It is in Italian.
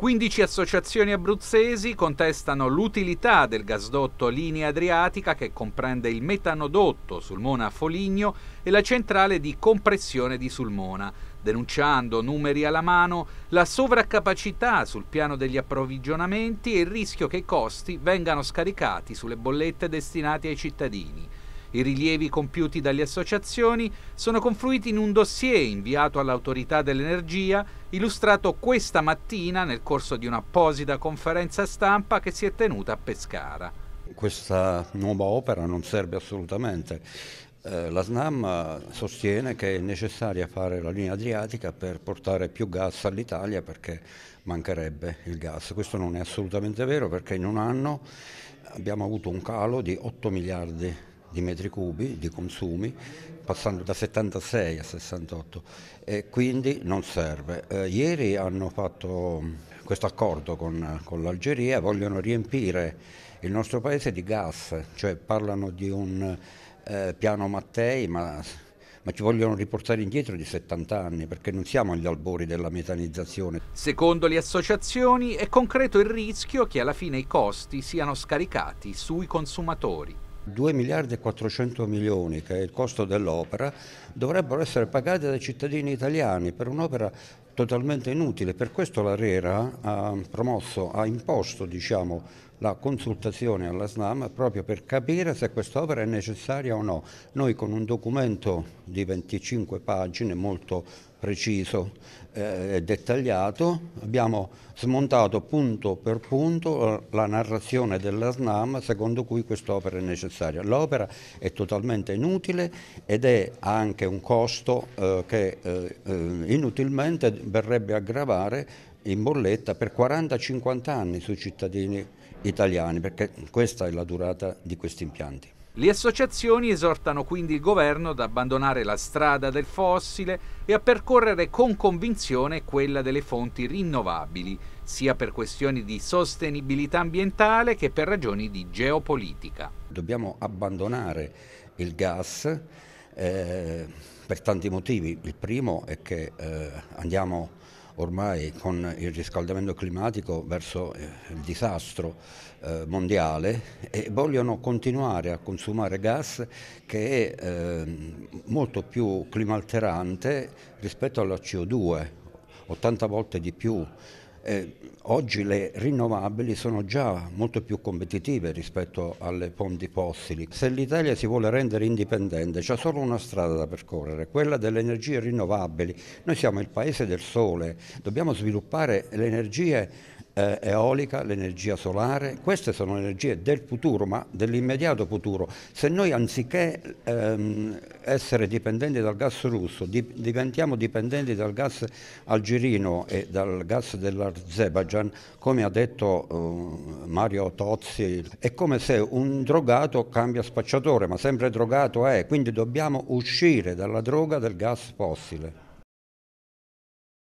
15 associazioni abruzzesi contestano l'utilità del gasdotto Linea Adriatica che comprende il metanodotto Sulmona-Foligno e la centrale di compressione di Sulmona, denunciando numeri alla mano la sovraccapacità sul piano degli approvvigionamenti e il rischio che i costi vengano scaricati sulle bollette destinate ai cittadini. I rilievi compiuti dalle associazioni sono confluiti in un dossier inviato all'autorità dell'energia, illustrato questa mattina nel corso di un'apposita conferenza stampa che si è tenuta a Pescara. Questa nuova opera non serve assolutamente. Eh, la SNAM sostiene che è necessaria fare la linea adriatica per portare più gas all'Italia perché mancherebbe il gas. Questo non è assolutamente vero perché in un anno abbiamo avuto un calo di 8 miliardi di metri cubi di consumi passando da 76 a 68 e quindi non serve. Eh, ieri hanno fatto mm, questo accordo con, con l'Algeria, vogliono riempire il nostro paese di gas, cioè parlano di un eh, piano Mattei ma ma ci vogliono riportare indietro di 70 anni perché non siamo agli albori della metanizzazione. Secondo le associazioni è concreto il rischio che alla fine i costi siano scaricati sui consumatori. 2 miliardi e 400 milioni, che è il costo dell'opera, dovrebbero essere pagati dai cittadini italiani per un'opera totalmente inutile. Per questo l'Arera ha promosso, ha imposto diciamo, la consultazione alla SNAM proprio per capire se quest'opera è necessaria o no. Noi con un documento di 25 pagine molto preciso eh, e dettagliato abbiamo smontato punto per punto eh, la narrazione della SNAM secondo cui quest'opera è necessaria. L'opera è totalmente inutile ed è, anche un costo eh, che eh, eh inutilmente verrebbe a gravare in bolletta per 40-50 anni sui cittadini italiani, perché questa è la durata di questi impianti. Le associazioni esortano quindi il governo ad abbandonare la strada del fossile e a percorrere con convinzione quella delle fonti rinnovabili, sia per questioni di sostenibilità ambientale che per ragioni di geopolitica. Dobbiamo abbandonare il gas eh, per tanti motivi. Il primo è che eh, andiamo ormai con il riscaldamento climatico verso eh, il disastro eh, mondiale e vogliono continuare a consumare gas che è eh, molto più climalterante rispetto alla CO2, 80 volte di più eh, oggi le rinnovabili sono già molto più competitive rispetto alle fonti fossili. Se l'Italia si vuole rendere indipendente c'è solo una strada da percorrere, quella delle energie rinnovabili. Noi siamo il paese del sole, dobbiamo sviluppare le energie eh, eolica, l'energia solare, queste sono energie del futuro, ma dell'immediato futuro. Se noi anziché ehm, essere dipendenti dal gas russo, di, diventiamo dipendenti dal gas algerino e dal gas dell'Azerbaijan, come ha detto eh, Mario Tozzi, è come se un drogato cambia spacciatore, ma sempre drogato è, quindi dobbiamo uscire dalla droga del gas fossile.